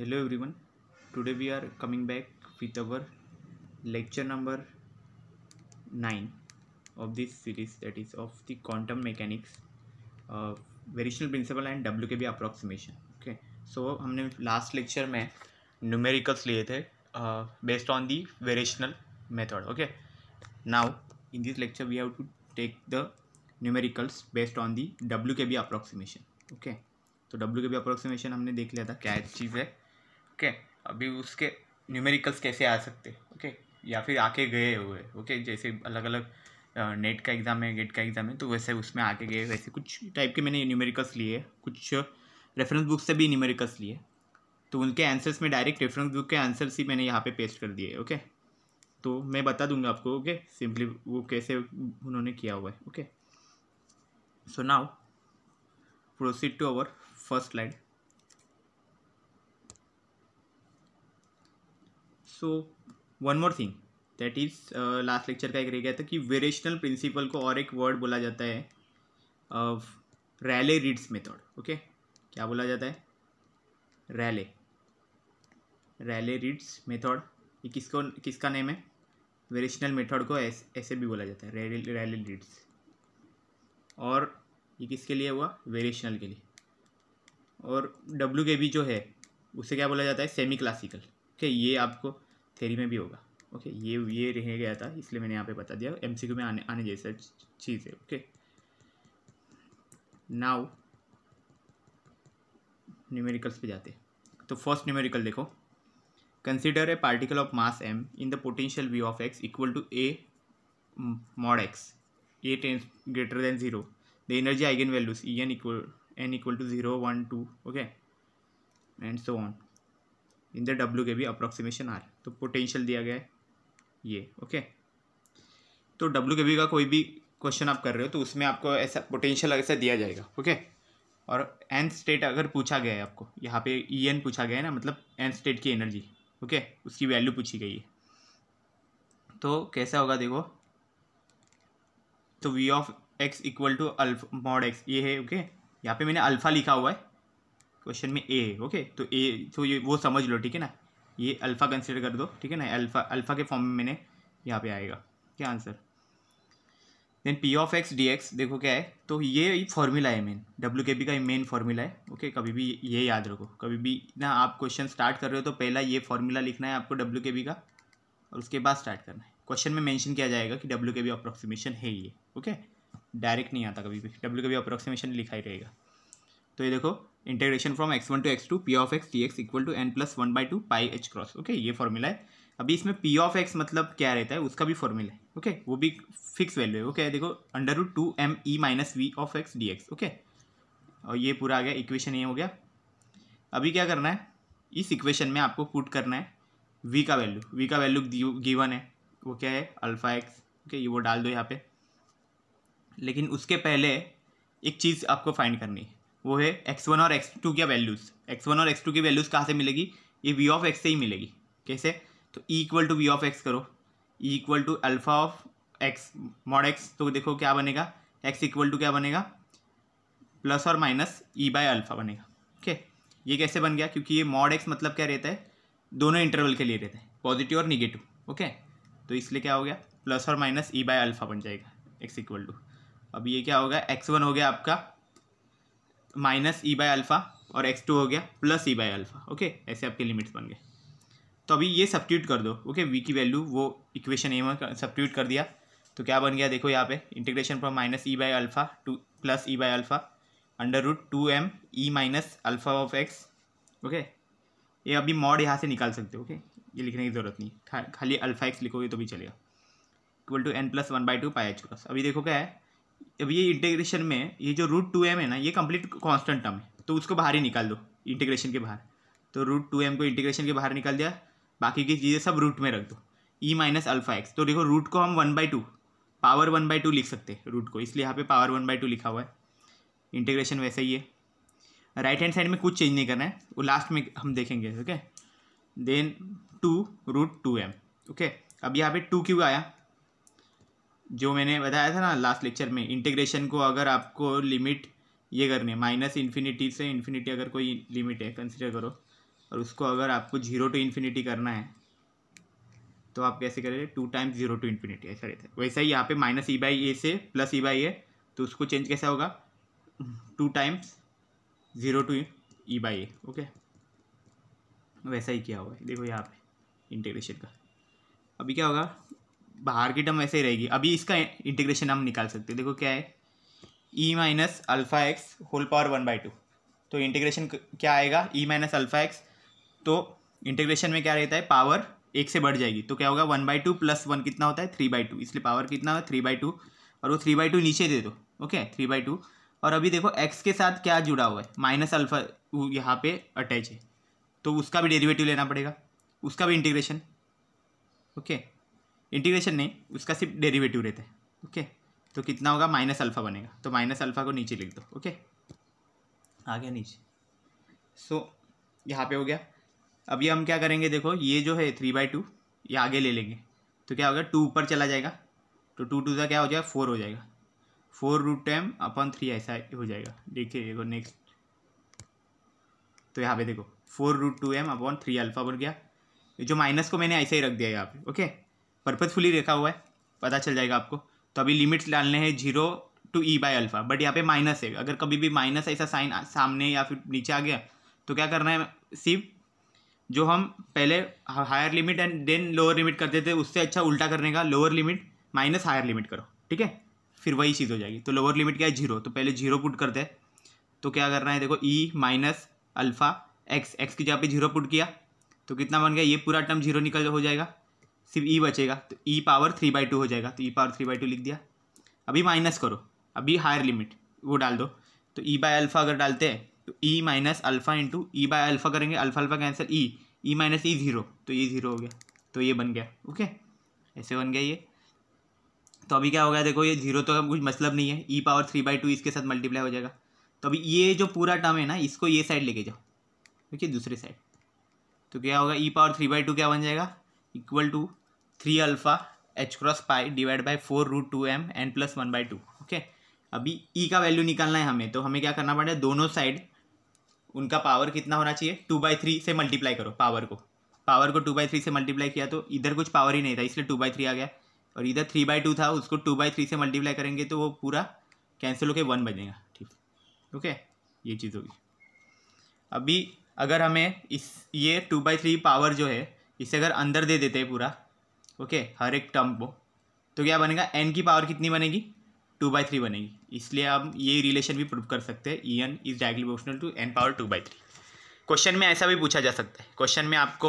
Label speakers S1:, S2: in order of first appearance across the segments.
S1: Hello everyone today we are coming back with our lecture number nine of this series that is of the quantum mechanics variational principle and W K B approximation okay so हमने last lecture में numericals लिए थे based on the variational method okay now in this lecture we have to take the numericals based on the W K B approximation okay तो W K B approximation हमने देख लिया था क्या चीज़ है ओके अभी उसके न्यूमेरिकल्स कैसे आ सकते ओके या फिर आके गए हुए ओके जैसे अलग अलग नेट का एग्ज़ाम है गेट का एग्ज़ाम है तो वैसे उसमें आके गए वैसे कुछ टाइप के मैंने न्यूमेरिकल्स लिए कुछ रेफरेंस बुक से भी न्यूमेरिकल्स लिए तो उनके आंसर्स में डायरेक्ट रेफरेंस बुक के आंसर्स ही मैंने यहाँ पे पेस्ट कर दिए ओके तो मैं बता दूंगा आपको ओके सिंपली वो कैसे उन्होंने किया हुआ है okay so now proceed to our first line so one more thing that is last lecture का एक रह गया था कि वेरेशनल प्रिंसिपल को और एक वर्ड बोला जाता है रैले रीड्स मेथड ओके क्या बोला जाता है रैले रैले रीड्स मेथड ये किसको किसका नेम है वेरेशनल मेथड को ऐस, ऐसे भी बोला जाता है रैले रैले रीड्स और ये किसके लिए हुआ वेरिएशनल के लिए और डब्ल्यू के बी जो है उसे क्या बोला जाता है सेमी क्लासिकल ठीक है ये आपको थेरी में भी होगा ओके ये ये रह गया था इसलिए मैंने यहाँ पे बता दिया एम में आने आने जैसा चीज़ है ओके नाउ न्यूमेरिकल्स पे जाते तो फर्स्ट न्यूमेरिकल देखो consider a particle of mass m in the potential V of x equal to a mod x a tens greater than zero the energy eigenvalues E N equal n equal to zero one two okay and so on in the W K B approximation are तो potential दिया गया है ये okay तो W K B का कोई भी question आप कर रहे हो तो उसमें आपको ऐसा पोटेंशियल ऐसा दिया जाएगा ओके और एन स्टेट अगर पूछा गया है आपको यहाँ पे ई एन पूछा गया है ना मतलब एन स्टेट की एनर्जी ओके उसकी वैल्यू पूछी गई है तो कैसा होगा देखो तो V of x equal to alpha mod x ये है ओके यहाँ पे मैंने अल्फ़ा लिखा हुआ है क्वेश्चन में ए ओके तो ए तो ये वो समझ लो ठीक है ना ये अल्फ़ा कंसिडर कर दो ठीक है ना अल्फ़ा अल्फ़ा के फॉर्म में मैंने यहाँ पे आएगा क्या answer then p of x D x देखो क्या है तो ये फॉर्मूला है मेन डब्ल्यू के बी का मेन फॉर्मूला है ओके कभी भी ये याद रखो कभी भी ना आप क्वेश्चन स्टार्ट कर रहे हो तो पहला ये फॉर्मूला लिखना है आपको डब्ल्यू के बी का और उसके बाद स्टार्ट करना है क्वेश्चन में मेंशन किया जाएगा कि डब्ल्यू के बी अप्रोक्सीमेशन है ये ओके डायरेक्ट नहीं आता कभी भी डब्ल्यू के बी अप्रोक्सीमेशन लिखा ही रहेगा तो ये देखो integration from x one to x two P of x d x equal to N plus one by two pi H cross okay ये फॉर्मूला है अभी इसमें पी ऑफ एक्स मतलब क्या रहता है उसका भी फॉर्मूला है ओके okay? वो भी फिक्स वैल्यू है ओके okay? देखो under root two M E minus V of x D x okay और ये पूरा आ गया इक्वेशन ये हो गया अभी क्या करना है इस इक्वेशन में आपको पुट करना है वी का वैल्यू वी का वैल्यू गिवन है वो क्या है अल्फ़ा एक्स ओके ये वो डाल दो यहाँ पे लेकिन उसके पहले एक चीज़ आपको फाइंड करनी है वो है एक्स वन और एक्स टू क्या वैल्यूज़ एक्स वन और एक्स टू की वैल्यूज़ कहाँ से मिलेगी ये वी ऑफ एक्स से ही मिलेगी कैसे तो E equal to V of x करो E equal to alpha of x mod x तो देखो क्या बनेगा एक्स इक्वल टू क्या बनेगा प्लस और माइनस ई बाय अल्फा बनेगा ओके है ये कैसे बन गया क्योंकि ये मॉड एक्स मतलब क्या रहता है दोनों इंटरवल के लिए रहता है पॉजिटिव और निगेटिव ओके तो इसलिए क्या हो गया प्लस और माइनस ई बाय अल्फा बन जाएगा एक्स इक्वल टू अब ये क्या होगा एक्स वन हो गया आपका माइनस ई बाय अल्फ़ा और एक्स टू हो गया plus E by alpha okay ऐसे आपके लिमिट्स बन गए तो अभी ये सब्ट्यूट कर दो ओके वी की वैल्यू वो इक्वेशन ए में सब्ट्यूट कर दिया तो क्या बन गया देखो यहाँ पे इंटीग्रेशन पर minus E by alpha to plus E by alpha under root two M E minus alpha of x okay ये अभी मॉड यहाँ से निकाल सकते हो ओके ये लिखने की ज़रूरत नहीं खा, खाली अल्फ़ा एक्स लिखोगे तो भी चलेगा equal to N plus one by two pi H cross अभी देखो क्या है अब ये इंटीग्रेशन में ये जो रूट टू एम है ना ये कंप्लीट कांस्टेंट टर्म है तो उसको बाहर ही निकाल दो इंटीग्रेशन के बाहर तो रूट टू एम को इंटीग्रेशन के बाहर निकाल दिया बाकी की चीज़ें सब रूट में रख दो ई माइनस अल्फा एक्स तो देखो रूट को हम one by two power one by two लिख सकते हैं रूट को इसलिए यहाँ पे पावर वन बाई टू लिखा हुआ है इंटीग्रेशन वैसा ही है राइट हैंड साइड में कुछ चेंज नहीं करना है वो लास्ट में हम देखेंगे okay then two root two m okay अब यहाँ पे टू क्यू आया जो मैंने बताया था ना लास्ट लेक्चर में इंटीग्रेशन को अगर आपको लिमिट ये करनी है माइनस इन्फिनिटी से इन्फिनिटी अगर कोई लिमिट है कंसिडर करो और उसको अगर आपको जीरो टू इन्फिनिटी करना है तो आप कैसे करेंगे two times zero to infinity ऐसा रहता है वैसा ही यहाँ पे माइनस ई बाई ए से प्लस ई बाई ए तो उसको चेंज कैसा होगा two times zero to E by a okay वैसा ही किया होगा देखो यहाँ पे इंटीग्रेशन का अभी क्या होगा बाहर की टर्म ऐसे ही रहेगी अभी इसका इंटीग्रेशन हम निकाल सकते हैं देखो क्या है E minus alpha x whole power one by two तो इंटीग्रेशन क्या आएगा ई माइनस अल्फ़ा एक्स तो इंटीग्रेशन में क्या रहता है पावर एक से बढ़ जाएगी तो क्या होगा one by two plus one कितना होता है थ्री बाई टू इसलिए पावर कितना होगा थ्री बाई टू और वो थ्री बाई टू नीचे दे दो ओके थ्री बाई टू और अभी देखो एक्स के साथ क्या जुड़ा हुआ है माइनस अल्फ़ा यहाँ पे अटैच है तो उसका भी डेरिवेटिव लेना पड़ेगा उसका भी इंटीग्रेशन ओके okay. इंटीग्रेशन नहीं उसका सिर्फ डेरिवेटिव रहता है ओके तो कितना होगा माइनस अल्फ़ा बनेगा तो माइनस अल्फ़ा को नीचे लिख दो ओके आ गया नीचे सो so, यहाँ पे हो गया अब ये हम क्या करेंगे देखो ये जो है थ्री बाई टू ये आगे ले लेंगे तो क्या होगा टू ऊपर चला जाएगा तो टू टू का क्या हो जाएगा फोर हो जाएगा four root time upon three ऐसा हो जाएगा देखिए देखो नेक्स्ट तो यहाँ पे देखो four root two M upon three alpha बन गया जो माइनस को मैंने ऐसे ही रख दिया यहाँ पे ओके परपजफुली रखा हुआ है पता चल जाएगा आपको तो अभी लिमिट्स डालने हैं zero to E by alpha but यहाँ पे माइनस है अगर कभी भी माइनस ऐसा साइन सामने या फिर नीचे आ गया तो क्या करना है सिर्फ जो हम पहले higher limit and then lower limit करते थे उससे अच्छा उल्टा करने का lower limit minus higher limit करो ठीक है फिर वही चीज़ हो जाएगी तो लोअर लिमिट क्या है जीरो तो पहले जीरो पुट करते तो क्या करना है देखो E minus alpha x x की जगह पे जीरो पुट किया तो कितना बन गया ये पूरा टर्म जीरो निकल हो जाएगा सिर्फ ई e बचेगा तो E power three by two हो जाएगा तो E power three by two लिख दिया अभी माइनस करो अभी हायर लिमिट वो डाल दो तो ई बाय अल्फ़ा अगर डालते हैं तो E minus alpha into E by alpha करेंगे अल्फ़ा अल्फ़ा का answer E E minus E zero तो ई e ज़ीरो हो गया तो ये बन गया ओके ऐसे बन गया ये तो अभी क्या हो गया देखो ये जीरो तो कुछ मतलब नहीं है E power three by two इसके साथ मल्टीप्लाई हो जाएगा तो अभी ये जो पूरा टर्म है ना इसको ये साइड लेके जाओ ठीक है दूसरी साइड तो क्या होगा E power three by two क्या बन जाएगा equal to three alpha h cross pi divide by four root two m n plus one by two okay अभी ई e का वैल्यू निकालना है हमें तो हमें क्या करना पड़ेगा दोनों साइड उनका पावर कितना होना चाहिए टू बाई थ्री से मल्टीप्लाई करो पावर को पावर को टू बाई थ्री से मल्टीप्लाई किया तो इधर कुछ पावर ही नहीं था इसलिए टू बाई थ्री आ गया और इधर थ्री बाई टू था उसको टू बाई थ्री से मल्टीप्लाई करेंगे तो वो पूरा कैंसिल होकर वन बजेगा ठीक ओके ये चीज़ होगी अभी अगर हमें इस ये टू बाई थ्री पावर जो है इसे अगर अंदर दे देते हैं पूरा ओके हर एक टर्म को तो क्या बनेगा एन की पावर कितनी बनेगी टू बाई थ्री बनेगी इसलिए आप ये रिलेशन भी प्रूव कर सकते हैं E N is directly proportional to N power two by three question में ऐसा भी पूछा जा सकता है क्वेश्चन में आपको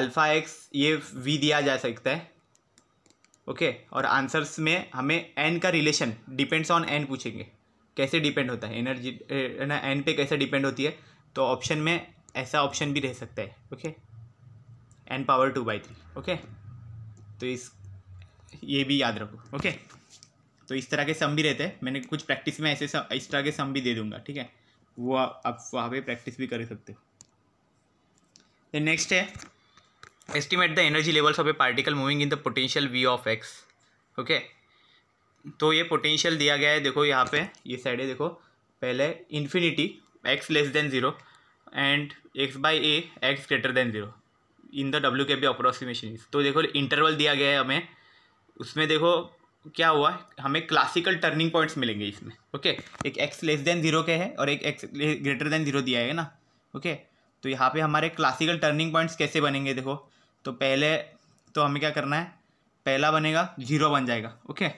S1: अल्फ़ा एक्स ये वी दिया जा सकता है ओके okay, और आंसर्स में हमें एन का रिलेशन डिपेंड्स ऑन एन पूछेंगे कैसे डिपेंड होता है एनर्जी ना एन पे कैसे डिपेंड होती है तो ऑप्शन में ऐसा ऑप्शन भी रह सकता है okay N power two by three okay तो इस ये भी याद रखो ओके तो इस तरह के सम भी रहते हैं मैंने कुछ प्रैक्टिस में ऐसे सम इस तरह के सम भी दे दूंगा ठीक है वो आप वहाँ पे प्रैक्टिस भी कर सकते हो देन नेक्स्ट है estimate the energy levels of a particle moving in the potential V of x okay तो ये पोटेंशियल दिया गया है देखो यहाँ पे ये साइड है देखो पहले infinity x less than zero and x by a x greater than zero in the W K B approximation तो देखो इंटरवल दिया गया है हमें उसमें देखो क्या हुआ हमें क्लासिकल टर्निंग पॉइंट्स मिलेंगे इसमें ओके एक एक्स लेस देन ज़ीरो के है और एक एक्स ग्रेटर देन ज़ीरो दिया है ना ओके तो यहाँ पे हमारे क्लासिकल टर्निंग पॉइंट्स कैसे बनेंगे देखो तो पहले तो हमें क्या करना है पहला बनेगा ज़ीरो बन जाएगा ओके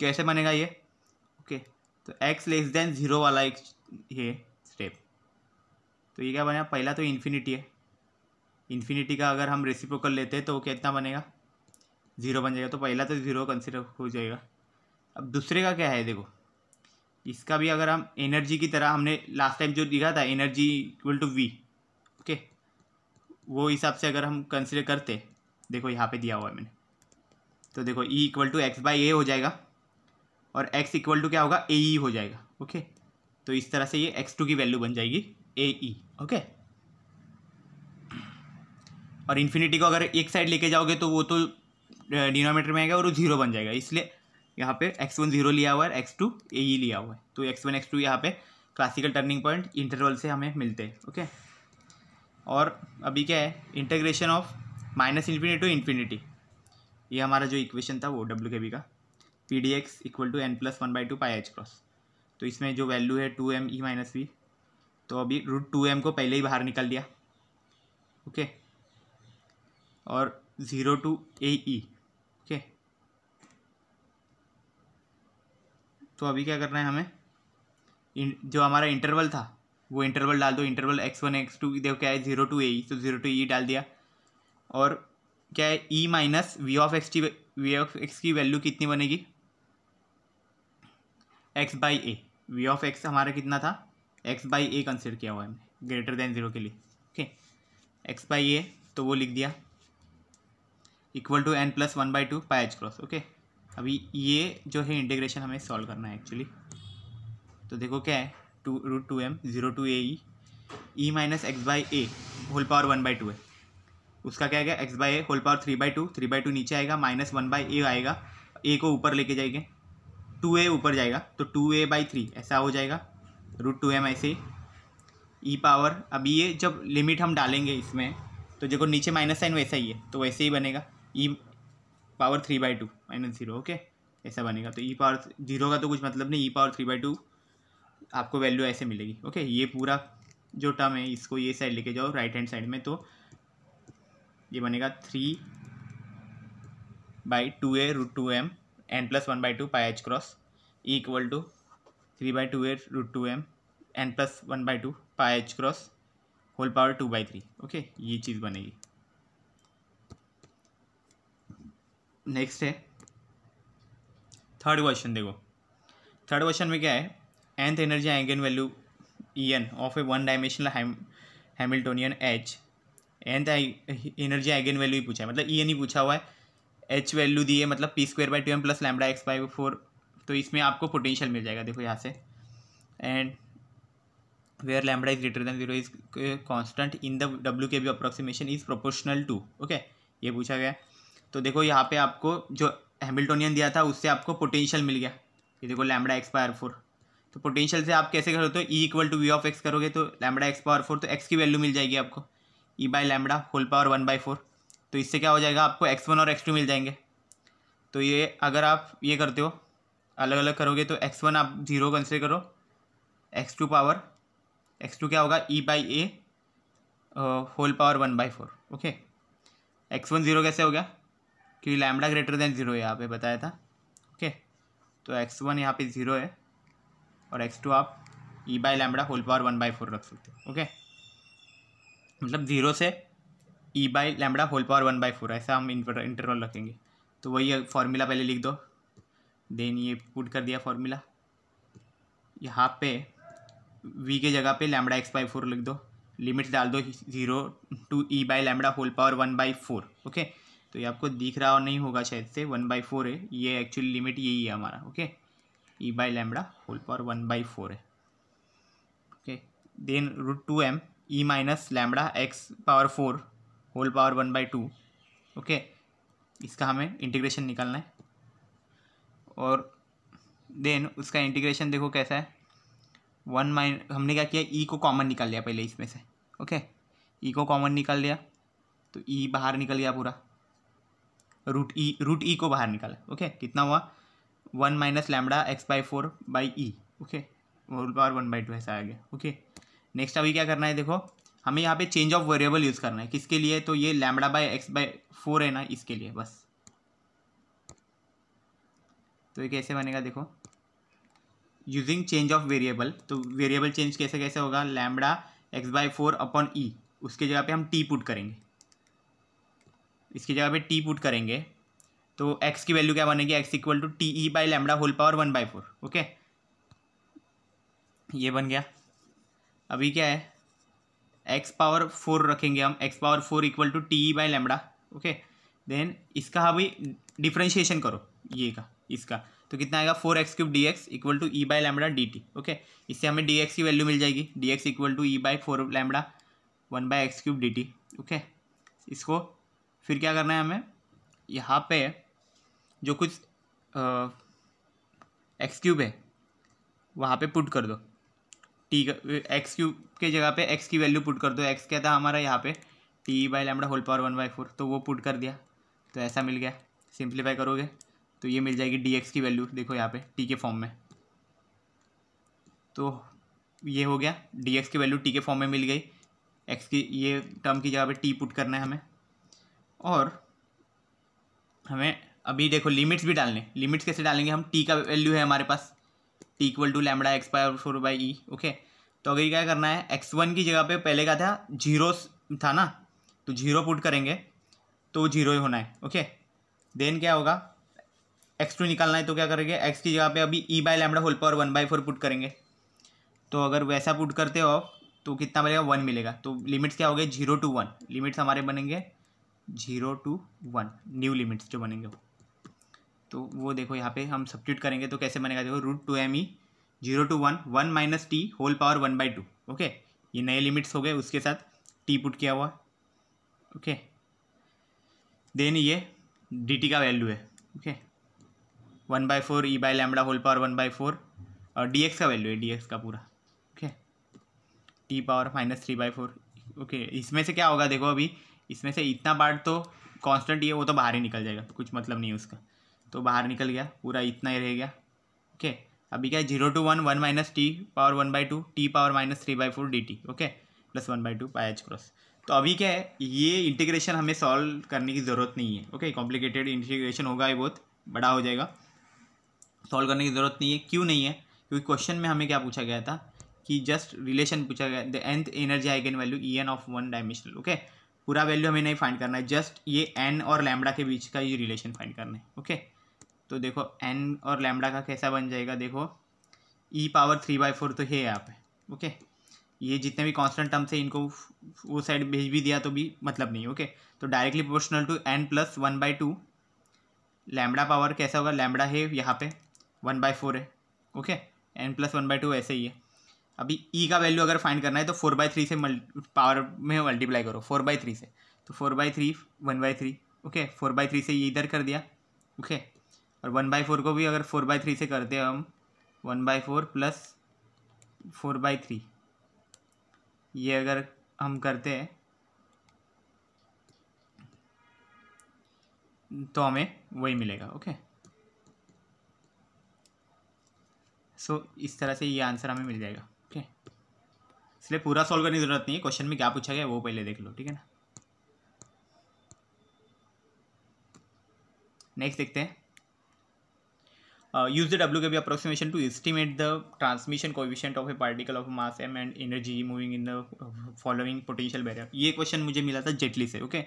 S1: कैसे बनेगा ये ओके तो एक्स लेस देन ज़ीरो वाला एक ये स्टेप तो ये क्या बनेगा पहला तो इन्फिनिटी है इन्फिनिटी का अगर हम रेसिप्रोकल लेते हैं तो वो कितना बनेगा ज़ीरो बन जाएगा तो पहला तो ज़ीरो कंसिडर हो जाएगा अब दूसरे का क्या है देखो इसका भी अगर हम एनर्जी की तरह हमने लास्ट टाइम जो दिखा था energy equal to V okay वो हिसाब से अगर हम कंसिडर करते देखो यहाँ पे दिया हुआ है मैंने तो देखो E equal to x by a हो जाएगा और एक्स इक्वल टू क्या होगा ए ई e हो जाएगा ओके तो इस तरह से ये एक्स टू की वैल्यू बन जाएगी ए ई ओके और इन्फिनिटी को अगर एक साइड लेके जाओगे तो वो तो डिनोमीटर में आएगा और वो जीरो बन जाएगा इसलिए यहाँ पे एक्स वन जीरो लिया हुआ है एक्स टू ए ही लिया हुआ है तो एक्स वन एक्स टू यहाँ पे क्लासिकल टर्निंग पॉइंट इंटरवल से हमें मिलते हैं ओके और अभी क्या है integration of minus infinity to infinity ये हमारा जो इक्वेशन था वो डब्ल्यू के बी का p D x equal to N plus one by two pi H cross तो इसमें जो वैल्यू है two M E minus V तो अभी रूट टू एम को पहले ही बाहर निकल दिया ओके okay? और zero to a E okay तो अभी क्या करना है हमें जो हमारा इंटरवल था वो इंटरवल डाल दो interval x one x two देखो क्या है ज़ीरो टू ए ई तो ज़ीरो टू ई डाल दिया और क्या है E minus V of x की वी ऑफ एक्स की वैल्यू कितनी बनेगी x by a V of x हमारा कितना था एक्स बाई ए कंसिडर किया हुआ है हमने ग्रेटर देन ज़ीरो के लिए ओके एक्स बाई ए तो वो लिख दिया equal to N plus one by two pi H cross okay अभी ये जो है इंटीग्रेशन हमें सॉल्व करना है एक्चुअली तो देखो क्या है two root two m zero to a E E minus x by a whole power one by two है उसका क्या गया x by a whole power three by two three by two नीचे आएगा माइनस वन बाई ए आएगा ए को ऊपर लेके जाएंगे टू ए ऊपर जाएगा तो टू ए बाई थ्री ऐसा हो जाएगा रूट टू एम ऐसे ई e पावर अभी ये जब लिमिट हम डालेंगे इसमें तो देखो नीचे माइनस साइन वैसा ही है तो वैसे ही बनेगा E power three by two minus zero okay ऐसा बनेगा तो ई पावर जीरो का तो कुछ मतलब नहीं E power three by two आपको वैल्यू ऐसे मिलेगी ओके ये पूरा जो टर्म है इसको ये साइड लेके जाओ राइट हैंड साइड में तो ये बनेगा three by two a root two m n plus one by two pi H cross E equal to three by two a root two m n plus one by two pi H cross whole power two by three okay ये चीज़ बनेगी next है third question देखो third question में क्या है nth energy eigenvalue E N of a one dimensional Hamiltonian H nth energy eigen eigenvalue ही पूछा है मतलब ई एन ही पूछा हुआ है एच वैल्यू दी है मतलब p square by two m plus lambda x by four तो इसमें आपको पोटेंशियल मिल जाएगा देखो यहाँ से and where lambda is greater than zero is constant in the W K B approximation is proportional to okay ये पूछा गया है तो देखो यहाँ पे आपको जो हेमिल्टोनियन दिया था उससे आपको पोटेंशियल मिल गया ये देखो लैमडा एक्स पावर फोर तो पोटेंशियल से आप कैसे करो तो E equal to V of x करोगे तो लैमडा एक्स पावर फोर तो एक्स तो की वैल्यू मिल जाएगी आपको E by lambda whole power one by four तो इससे क्या हो जाएगा आपको एक्स वन और एक्स टू मिल जाएंगे तो ये अगर आप ये करते हो अलग अलग करोगे तो एक्स वन आप ज़ीरो कंसिडर करो x two power x two क्या होगा E by a whole power one by four okay x one zero कैसे हो गया क्योंकि लैमडा ग्रेटर देन ज़ीरो यहाँ पे बताया था ओके तो एक्स वन यहाँ पे ज़ीरो है और एक्स टू आप E by lambda whole power one by four रख सकते हो ओके मतलब ज़ीरो से E by lambda whole power one by four ऐसा हम इंटरवल रखेंगे तो वही फार्मूला पहले लिख दो देन ये पुट कर दिया फार्मूला यहाँ पे वी के जगह पे लैमडा एक्स बाई फोर लिख दो लिमिट्स डाल दो zero to E by lambda whole power one by four okay तो ये आपको दिख रहा और नहीं होगा शायद से वन बाई फोर है ये एक्चुअली लिमिट यही है हमारा okay E by lambda whole power one by four है okay then root two M E minus lambda x power four whole power one by two okay इसका हमें integration निकालना है और देन उसका इंटीग्रेशन देखो कैसा है वन माइन हमने क्या किया ई e को कॉमन निकाल लिया पहले इसमें से ओके ई e को कॉमन निकाल लिया तो ई e बाहर निकल गया पूरा रूट ई रूट ई को बाहर निकाला ओके okay? कितना हुआ one minus lambda x by four by E okay whole power one by two ऐसा आ गया ओके नेक्स्ट अभी क्या करना है देखो हमें यहाँ पे चेंज ऑफ वेरिएबल यूज़ करना है किसके लिए तो ये lambda by X by four है ना इसके लिए बस तो ये कैसे बनेगा देखो यूजिंग चेंज ऑफ वेरिएबल तो वेरिएबल चेंज कैसे कैसे होगा lambda x by four upon E e, उसके जगह पे हम टी पुट करेंगे इसकी जगह पे टी पुट करेंगे तो एक्स की वैल्यू क्या बनेगी X equal to T E by lambda whole power one by four okay ये बन गया अभी क्या है एक्स पावर फोर रखेंगे हम X power four equal to T E by lambda okay then इसका अभी डिफ्रेंशिएशन करो ये का इसका तो कितना आएगा four X cube D x equal to E by lambda D T okay इससे हमें डी एक्स की वैल्यू मिल जाएगी D x equal to E by four lambda one by X cube D T okay इसको फिर क्या करना है हमें यहाँ पे जो कुछ एक्स क्यूब है वहाँ पे पुट कर दो टी एक्स क्यूब के जगह पे एक्स की वैल्यू पुट कर दो एक्स क्या था हमारा यहाँ पे T by lambda whole power one by four तो वो पुट कर दिया तो ऐसा मिल गया सिंप्लीफाई करोगे तो ये मिल जाएगी डी एक्स की वैल्यू देखो यहाँ पे टी के फॉर्म में तो ये हो गया डी एक्स की वैल्यू टी के फॉर्म में मिल गई एक्स की ये टर्म की जगह पे टी पुट करना है हमें और हमें अभी देखो लिमिट्स भी डालने लिमिट्स कैसे डालेंगे हम टी का वैल्यू है हमारे पास T equal to lambda X pi four by E okay तो अगर क्या करना है एक्स वन की जगह पे पहले का था जीरो था ना तो जीरो पुट करेंगे तो जीरो ही होना है ओके देन क्या होगा एक्स टू निकालना है तो क्या करेंगे एक्स की जगह पे अभी E by lambda whole power one by four put करेंगे तो अगर वैसा पुट करते हो तो कितना मिलेगा वन मिलेगा तो लिमिट्स क्या हो गए जीरो टू वन लिमिट्स हमारे बनेंगे zero to one new limits जो बनेंगे वो तो वो देखो यहाँ पे हम सब्सिट्यूट करेंगे तो कैसे बनेगा देखो root two M E zero to one one minus T whole power one by two okay ये नए लिमिट्स हो गए उसके साथ टी पुट किया हुआ ओके देन ये डी टी का वैल्यू है okay one by four E by lambda whole power one by four और डी एक्स का वैल्यू है डी एक्स का पूरा okay T power minus three by four okay इसमें से क्या होगा देखो अभी इसमें से इतना पार्ट तो कांस्टेंट ये वो तो बाहर ही निकल जाएगा कुछ मतलब नहीं है उसका तो बाहर निकल गया पूरा इतना ही रह गया ओके अभी क्या है zero to one one minus T power one by two T power minus three by four D T okay plus one by two pi H cross तो अभी क्या है ये इंटीग्रेशन हमें सॉल्व करने की ज़रूरत नहीं है ओके कॉम्प्लिकेटेड इंटीग्रेशन होगा ये बहुत बड़ा हो जाएगा सॉल्व करने की ज़रूरत नहीं है क्यों नहीं है क्योंकि क्वेश्चन में हमें क्या पूछा गया था कि जस्ट रिलेशन पूछा गया the nth energy eigen value E N of one dimensional okay पूरा वैल्यू हमें नहीं फाइंड करना है जस्ट ये एन और लैमडा के बीच का ये रिलेशन फाइंड करना है ओके तो देखो एन और लैमडा का कैसा बन जाएगा देखो E power three by four तो है यहाँ पे ओके ये जितने भी कांस्टेंट टर्म्स है इनको वो साइड भेज भी दिया तो भी मतलब नहीं ओके तो directly proportional to N plus one by two lambda power कैसा होगा लैमडा है यहाँ पे वन बाई फोर है okay N plus one by two ऐसे ही है अभी ई e का वैल्यू अगर फाइंड करना है तो फोर बाई थ्री से पावर में मल्टीप्लाई करो फोर बाई थ्री से तो four by three one by three okay four by three से ये इधर कर दिया ओके okay? और वन बाई फोर को भी अगर फोर बाई थ्री से करते हैं हम one by four plus four by three ये अगर हम करते हैं तो हमें वही मिलेगा ओके okay? सो so, इस तरह से ये आंसर हमें मिल जाएगा इसलिए पूरा सॉल्व करने की ज़रूरत नहीं है क्वेश्चन में क्या पूछा गया वो पहले देख लो ठीक है ना नेक्स्ट देखते हैं use the W K B approximation to estimate the transmission coefficient of a particle of mass M and energy moving in the following potential barrier ये क्वेश्चन मुझे मिला था जेटली से ओके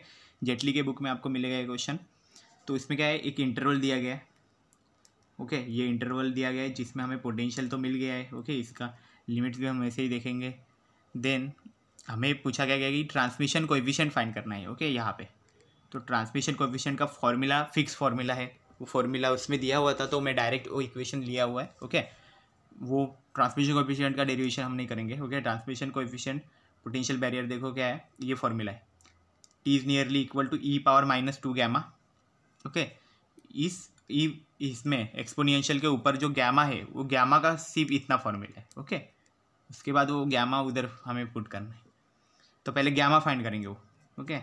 S1: जेटली के बुक में आपको मिलेगा ये क्वेश्चन तो इसमें क्या है एक इंटरवल दिया गया है ओके ये इंटरवल दिया गया है जिसमें हमें पोटेंशियल तो मिल गया है ओके इसका लिमिट्स भी हम ऐसे ही देखेंगे देन हमें पूछा गया कि ट्रांसमिशन कोएफिशिएंट फाइंड करना है ओके okay, यहाँ पे तो ट्रांसमिशन कोएफिशिएंट का फॉर्मूला फिक्स फॉर्मूला है वो फॉर्मूला उसमें दिया हुआ था तो मैं डायरेक्ट वो इक्वेशन लिया हुआ है ओके okay? वो ट्रांसमिशन को का डेरिवेशन हम नहीं करेंगे ओके ट्रांसमिशन को पोटेंशियल बैरियर देखो क्या है ये फॉर्मूला है T is nearly equal to E power minus two gamma okay इस ई इसमें एक्सपोनियंशियल के ऊपर जो गैमा है वो गैमा का सिर्फ इतना फॉर्मूला है ओके okay? उसके बाद वो गैमा उधर हमें पुट करना है तो पहले गैमा फाइंड करेंगे वो ओके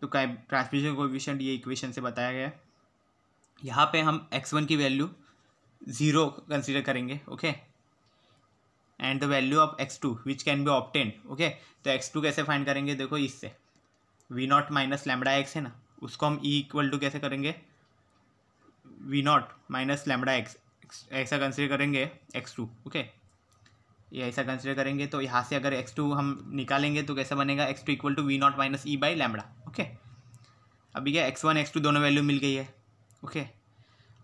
S1: तो क्या ट्रांसमिशन को ये इक्वेशन से बताया गया है यहाँ पे हम एक्स वन की वैल्यू ज़ीरो कंसिडर करेंगे okay and the value of X two which can be obtained okay तो एक्स टू कैसे फाइंड करेंगे देखो इससे V naught minus lambda X है ना उसको हम ई इक्वल टू कैसे करेंगे V naught minus lambda X ऐसा कंसिडर करेंगे एक्स टू ओके ये ऐसा कंसिडर करेंगे तो यहाँ से अगर टू हम निकालेंगे तो कैसा बनेगा X two equal to V naught minus E by lambda okay अभी क्या एक्स टू दोनों वैल्यू मिल गई है ओके okay?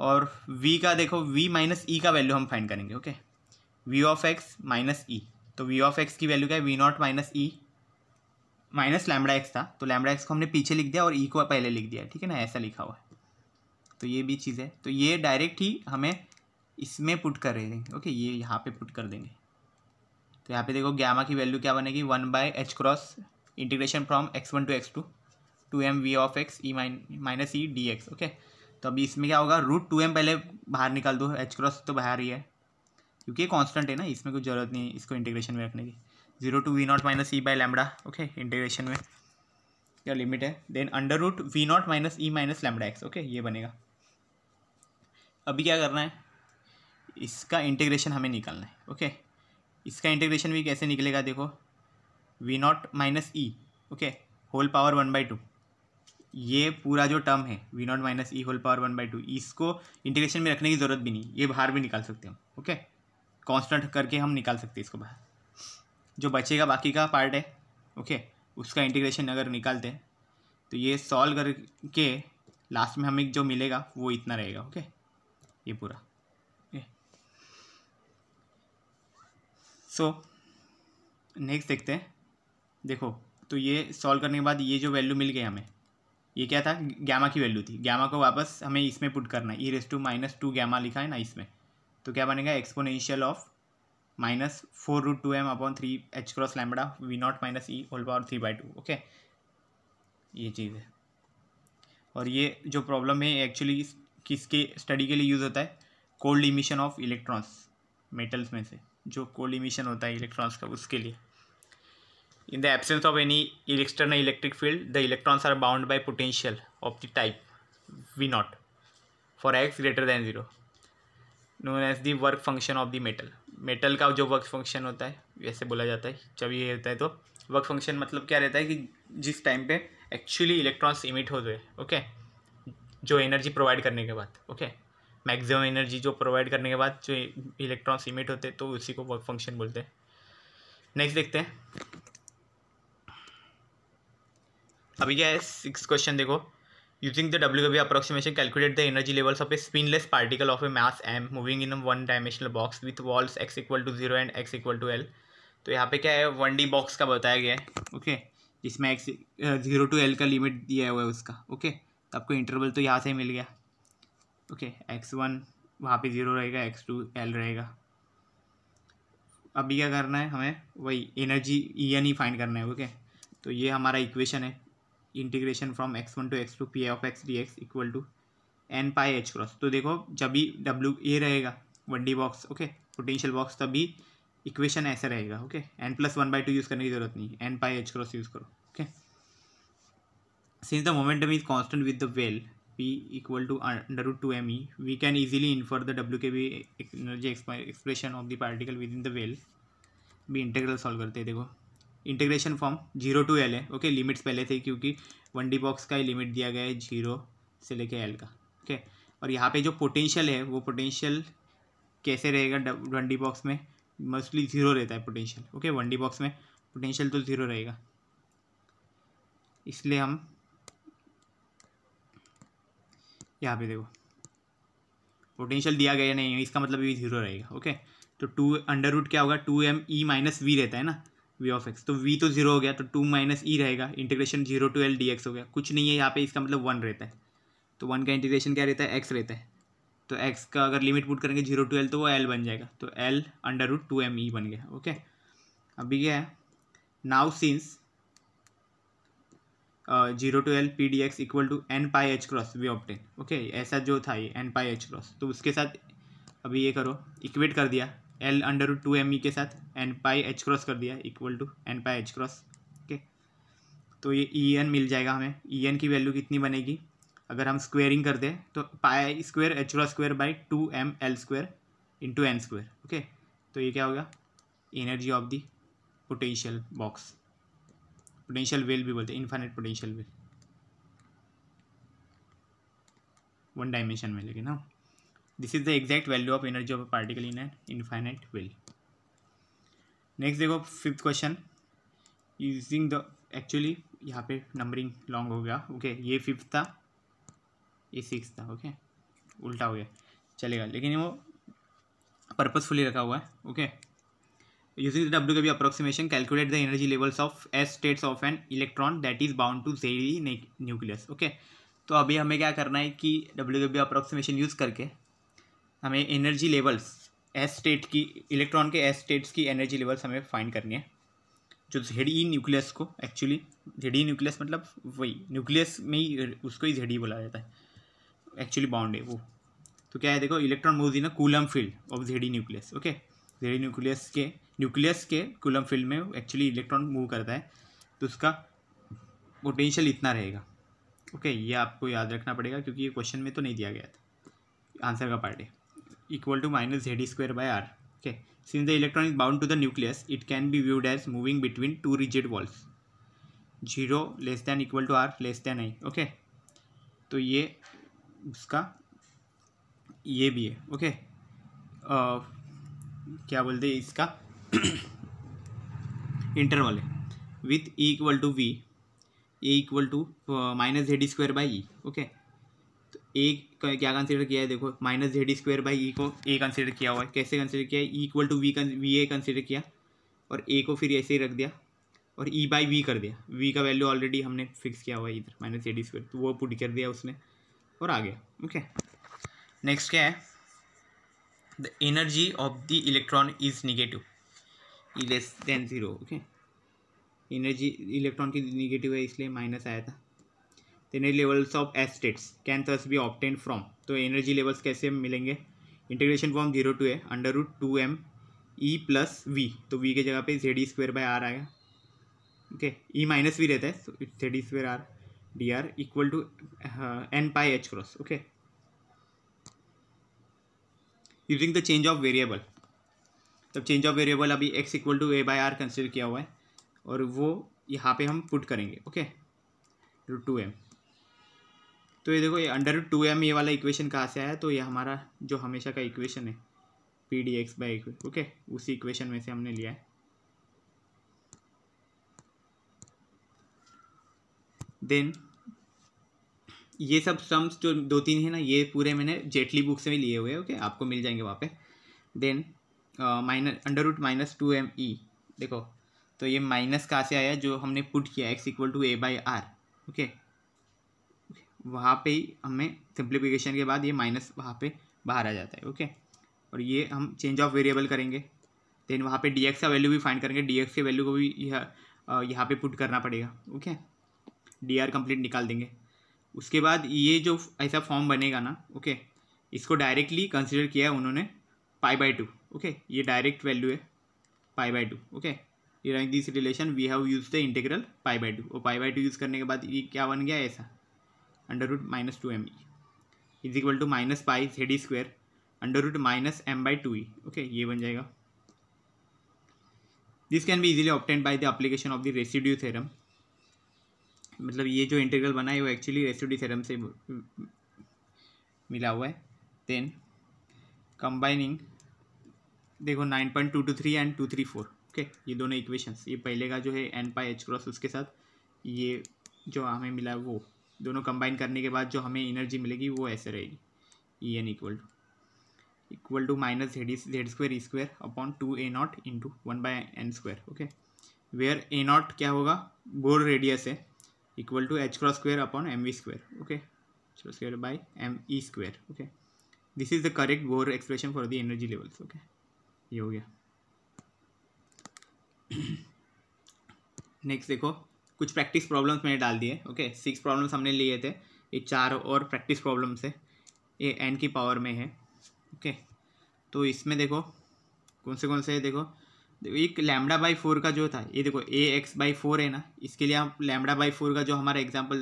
S1: और v का देखो v माइनस ई e का वैल्यू हम फाइंड करेंगे okay V of X minus E तो वी ऑफ एक्स की वैल्यू क्या है V naught minus E minus lambda X था तो लैमडा एक्स को हमने पीछे लिख दिया और ई e को पहले लिख दिया ठीक है ना ऐसा लिखा हुआ है तो ये भी चीज़ है तो ये डायरेक्ट ही हमें इसमें पुट कर रहे देंगे ओके ये यहाँ पे पुट कर देंगे तो यहाँ पे देखो गैमा की वैल्यू क्या बनेगी one by H cross integration from x one to x two two M V of X E minus E D x okay तो अभी इसमें क्या होगा रूट टू एम पहले बाहर निकाल दो एच क्रॉस तो बाहर ही है क्योंकि ये कॉन्स्टेंट है ना इसमें कुछ ज़रूरत नहीं है इसको इंटीग्रेशन में रखने की zero to V naught minus E by lambda okay integration में क्या लिमिट है then under root V naught minus E minus lambda X okay ये बनेगा अभी क्या करना है इसका इंटीग्रेशन हमें निकालना है ओके okay? इसका इंटीग्रेशन भी कैसे निकलेगा देखो V naught minus E okay whole power one by two ये पूरा जो टर्म है V naught minus E whole power one by two इसको इंटीग्रेशन में रखने की ज़रूरत भी नहीं ये बाहर भी निकाल सकते हम ओके कांस्टेंट करके हम निकाल सकते हैं इसको बाहर जो बचेगा बाकी का पार्ट है ओके उसका इंटीग्रेशन अगर निकालते हैं तो ये सॉल्व करके लास्ट में हमें जो मिलेगा वो इतना रहेगा ओके ये पूरा सो नेक्स्ट देखते हैं देखो तो ये सॉल्व करने के बाद ये जो वैल्यू मिल गई हमें ये क्या था गैमा की वैल्यू थी गैमा को वापस हमें इसमें पुट करना है E raised to minus two gamma लिखा है ना इसमें तो क्या बनेगा exponential of minus four root two M upon three H cross lambda V naught minus E whole power three by two okay ये चीज़ है और ये जो प्रॉब्लम है एक्चुअली किसके स्टडी के लिए यूज़ होता है cold emission of electrons metals में से जो कोलिमिशन होता है इलेक्ट्रॉन्स का उसके लिए in the absence of any external electric field the electrons are bound by potential of the type V naught for X greater than zero known as the work function of the metal metal का जो work function होता है वैसे बोला जाता है जब ये होता है तो वर्क फंक्शन मतलब क्या रहता है कि जिस टाइम पे एक्चुअली इलेक्ट्रॉन्स इमिट होते हैं ओके जो एनर्जी प्रोवाइड करने के बाद ओके okay? मैक्सिमम एनर्जी जो प्रोवाइड करने के बाद जो इलेक्ट्रॉन इमिट होते हैं तो उसी को वर्क फंक्शन बोलते हैं नेक्स्ट देखते हैं अभी क्या है सिक्स क्वेश्चन देखो using the W W approximation calculate the energy levels of a spinless particle of a mass M moving in one dimensional box with walls X equal to zero and X equal to L तो यहाँ पे क्या है one D box का बताया गया है okay जिसमें एक्स जीरो टू एल का लिमिट दिया हुआ है उसका ओके तो आपको इंटरवल तो यहाँ से ही मिल गया ओके एक्स वन वहाँ पर ज़ीरो रहेगा एक्स टू एल रहेगा अभी क्या करना है हमें वही एनर्जी ई एन ही फाइंड करना है ओके तो ये हमारा इक्वेशन है integration from x one to x two P of x D x equal to N pi H cross तो देखो जब भी डब्ल्यू ए रहेगा one D box okay potential box तभी इक्वेशन ऐसा रहेगा okay N plus one by two use करने की ज़रूरत नहीं N pi H cross use करो okay since the momentum is constant with the well P to to under root 2 ME, we can easily infer the WKB energy eh, expression of the within the well भी integral solve करते हैं देखो integration from zero to L है okay limits पहले थे क्योंकि one D box का ही limit दिया गया है जीरो से लेके एल का ओके और यहाँ पे जो पोटेंशियल है वो पोटेंशियल कैसे रहेगा वन डी बॉक्स में मोस्टली ज़ीरो रहता है potential okay one D box में पोटेंशियल तो ज़ीरो रहेगा इसलिए हम यहाँ पे देखो पोटेंशियल दिया गया नहीं है इसका मतलब ये जीरो रहेगा ओके तो टू अंडर रूट क्या होगा two M E minus V रहता है ना वी ऑफ एक्स तो वी तो जीरो हो गया तो टू माइनस ई रहेगा integration zero to L D X हो गया कुछ नहीं है यहाँ पे इसका मतलब वन रहता है तो वन का इंटीग्रेशन क्या रहता है एक्स रहता है तो एक्स का अगर लिमिट पुट करेंगे जीरो टू एल तो वो एल बन जाएगा तो L under root two M E बन गया ओके अभी क्या है now since zero to L P D x equal to N pi H cross we obtain okay ऐसा जो था ये एन पाई एच क्रॉस तो उसके साथ अभी ये करो इक्वेट कर दिया L under two M E के साथ एन पाई एच क्रॉस कर दिया equal to N pi H cross okay तो ये ई e एन मिल जाएगा हमें ई e एन की वैल्यू कितनी बनेगी अगर हम स्क्वेयरिंग कर दें तो pi square H cross square by two M L square into N square okay तो ये क्या होगा energy of the potential box potential well भी बोलते हैं infinite potential well one dimension में लेकिन हाँ this is the exact value of energy of particle in an infinite well next देखो fifth question using the actually यहाँ पे numbering long हो गया ओके okay, ये फिफ्थ था ये सिक्स था ओके okay? उल्टा हो गया चलेगा लेकिन वो पर्पजफुली रखा हुआ है okay okay? using the WW e approximation calculate the energy levels of s states of an electron that is bound to Z nucleus okay तो अभी हमें क्या करना है कि डब्ल्यू डब्ल्यू अप्रोक्सीमेशन यूज़ करके हमें एनर्जी लेवल्स एस स्टेट की इलेक्ट्रॉन के एस स्टेट्स की एनर्जी लेवल्स हमें फाइंड करनी है जो जेड ई न्यूक्लियस को एक्चुअली जेड ई न्यूक्लियस मतलब वही न्यूक्लियस में ही उसको ही जेड ई e बोला जाता है एक्चुअली बाउंड है वो तो क्या है देखो electron move in a Coulomb field of Z E nucleus okay जेरी न्यूक्लियस के न्यूक्लियस के कुलम फील्ड में एक्चुअली इलेक्ट्रॉन मूव करता है तो उसका पोटेंशियल इतना रहेगा ओके ये आपको याद रखना पड़ेगा क्योंकि ये क्वेश्चन में तो नहीं दिया गया था आंसर का पार्ट है equal to minus Z square by R okay since the electron is bound to the nucleus it can be viewed as moving between two rigid walls zero less than equal to R less than I okay तो ये उसका ये भी है okay okay? Uh, क्या बोलते हैं इसका इंटरवल है with E equal to V A equal to minus Z square by E okay तो ए क्या कंसिडर किया है देखो minus Z square by E को ए कंसिडर किया हुआ है कैसे कंसिडर किया है E equal to V V A consider किया और ए को फिर ऐसे ही रख दिया और ई बाई वी कर दिया वी का वैल्यू ऑलरेडी हमने फिक्स किया हुआ है इधर माइनस जेड स्क्वायर तो वो पुट कर दिया उसने और आ गया ओके नेक्स्ट क्या है the energy of the electron is negative e less than zero okay energy electron की negative है इसलिए minus आया था the energy levels of S states can thus be obtained from तो energy levels कैसे मिलेंगे integration from zero to a under root two M E plus V तो v के जगह पे z e square by r आएगा okay E minus V रहता है Z E square R D R equal to N pi H cross okay using the change of variable तब change of variable अभी X equal to A by R consider किया हुआ है और वो यहाँ पे हम पुट करेंगे ओके रूट टू एम तो ये देखो ये अंडर टू एम ये वाला इक्वेशन कहाँ से आया तो ये हमारा जो हमेशा का इक्वेशन है P D X by okay उसी इक्वेशन में से हमने लिया है देन ये सब सम्स जो दो तीन है ना ये पूरे मैंने जेटली बुक से भी लिए हुए हैं ओके आपको मिल जाएंगे वहाँ पे then minus under root minus two M E देखो तो ये माइनस कहाँ से आया जो हमने पुट किया X equal to A by R okay वहाँ पे ही हमें सिंप्लीफिकेशन के बाद ये माइनस वहाँ पे बाहर आ जाता है ओके और ये हम चेंज ऑफ वेरिएबल करेंगे देन वहाँ पे डी का वैल्यू भी फाइंड करेंगे डी के वैल्यू को भी यह uh, यहाँ पे पुट करना पड़ेगा ओके डी आर कंप्लीट निकाल देंगे उसके बाद ये जो ऐसा फॉर्म बनेगा ना ओके इसको डायरेक्टली कंसिडर किया है उन्होंने पाई बाई टू ओके ये डायरेक्ट वैल्यू है pi by two okay during this relation we have use the integral pi by two और पाई बाई टू यूज़ करने के बाद ये क्या बन गया ऐसा under root minus two M E is equal to minus pi Z E square under root minus M by two E okay ये बन जाएगा this can be easily obtained by the application of the residue theorem मतलब ये जो integral बना है वो actually residue theorem से मिला हुआ है देन कंबाइनिंग देखो nine point two two three and two three four okay ये दोनों इक्वेशंस ये पहले का जो है एन पाई एच क्रॉस उसके साथ ये जो हमें मिला है वो दोनों कंबाइन करने के बाद जो हमें एनर्जी मिलेगी वो ऐसे रहेगी E N equal to equal to minus Z Z square E square upon two A not into one by N square okay where A not क्या होगा बोर रेडियस है equal to h cross square upon mv square okay h cross square by me square okay this is the correct Bohr expression for the energy levels okay ये हो गया next देखो कुछ practice problems मैंने डाल दिए okay six problems हमने लिए थे ये चार और प्रैक्टिस प्रॉब्लम्स है ये एन की पावर में है ओके okay. तो इसमें देखो कौन से कौन से देखो एक लैमडा बाई फोर का जो था ये देखो ए एक्स बाई फोर है ना इसके लिए आप लैमडा बाई फोर का जो हमारा एग्जाम्पल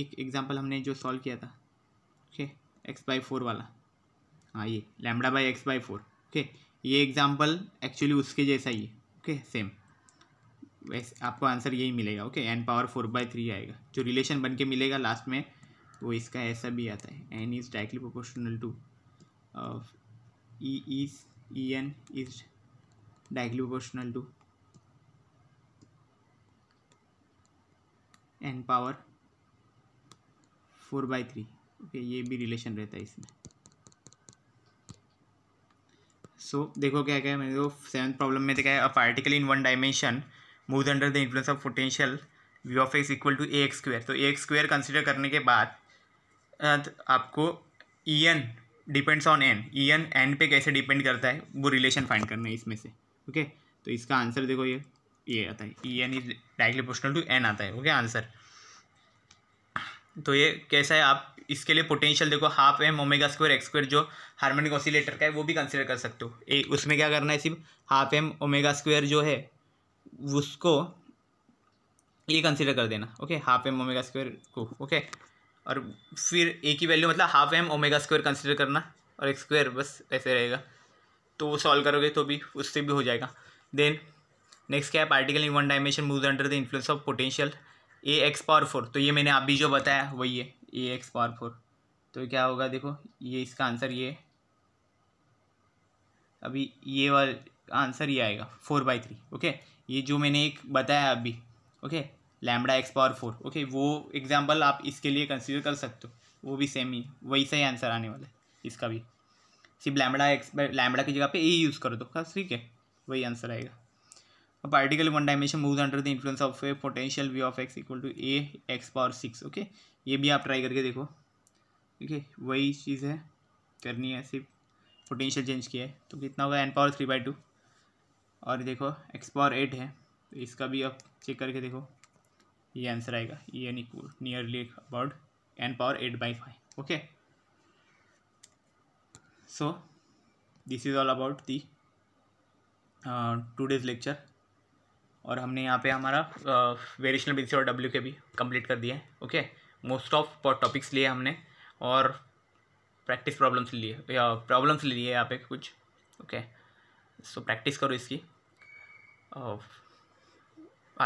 S1: एक एग्जाम्पल हमने जो सॉल्व किया था ओके एक्स बाई फोर वाला हाँ ये lambda by X by four okay ये एग्जाम्पल एक्चुअली उसके जैसा ही है ओके सेम वैसे आपको आंसर यही मिलेगा okay N power four by three आएगा जो रिलेशन बन के मिलेगा लास्ट में वो इसका ऐसा भी आता है N is directly proportional to E is E N is directly proportional to N power four by three okay ये भी रिलेशन रहता है इसमें सो so, देखो क्या क्या है मेरे को सेवन्थ प्रॉब्लम में तो क्या है a particle in one dimension move under the influence of potential V of x equal to A X square तो ए एक्स स्क्वेयर कंसिडर करने के बाद तो आपको E N depends on N E N N पे कैसे depend करता है वो रिलेशन फाइंड करना है इसमें से ओके तो इसका आंसर देखो ये ये आता है E N is directly proportional to N आता है ओके आंसर तो ये कैसा है आप इसके लिए पोटेंशियल देखो half M omega square X square जो हार्मोनिक ऑसिलेटर का है वो भी कंसिडर कर सकते हो ए उसमें क्या करना है सिर्फ हाफ एम ओमेगा स्क्वायर जो है उसको ये कंसिडर कर देना okay half M omega square को ओके और फिर ए की वैल्यू मतलब half M omega square consider करना और एक्स स्क्वायर बस ऐसे रहेगा तो वो सॉल्व करोगे तो भी उससे भी हो जाएगा देन नेक्स्ट क्या है particle in one dimension move under the influence of potential A X power four तो ये मैंने अभी जो बताया वही है ए एक्स पावर फोर तो क्या होगा देखो ये इसका आंसर ये अभी ये वाल आंसर ये आएगा फोर बाई थ्री ओके ये जो मैंने एक बताया अभी okay lambda x power four okay वो एग्जाम्पल आप इसके लिए कंसिडर कर सकते हो वो भी सेम ही वही ही आंसर आने वाला है इसका भी सिर्फ लैमडा एक्स लैमडा की जगह पे ए यूज़ कर दो ठीक है वही आंसर आएगा अब particle one dimension move under the influence of a potential V of x equal to A X power six okay ये भी आप ट्राई करके देखो ठीक है वही चीज़ है करनी है सिर्फ पोटेंशियल चेंज किया है तो कितना होगा N power three by two और देखो एक्स पावर एट है तो इसका भी आप चेक करके देखो ये आंसर आएगा ये nearly about N power eight by five okay so this is all about the two days lecture और हमने यहाँ पे हमारा वेरिएशनल uh, बेसिस और डब्ल्यू के भी कंप्लीट कर दिए ओके मोस्ट ऑफ टॉपिक्स लिए हमने और प्रैक्टिस प्रॉब्लम्स लिए या प्रॉब्लम्स लिए यहाँ पे कुछ ओके सो प्रैक्टिस करो इसकी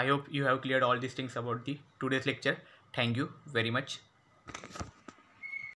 S1: I hope you have clear all this things about the two days lecture thank you very much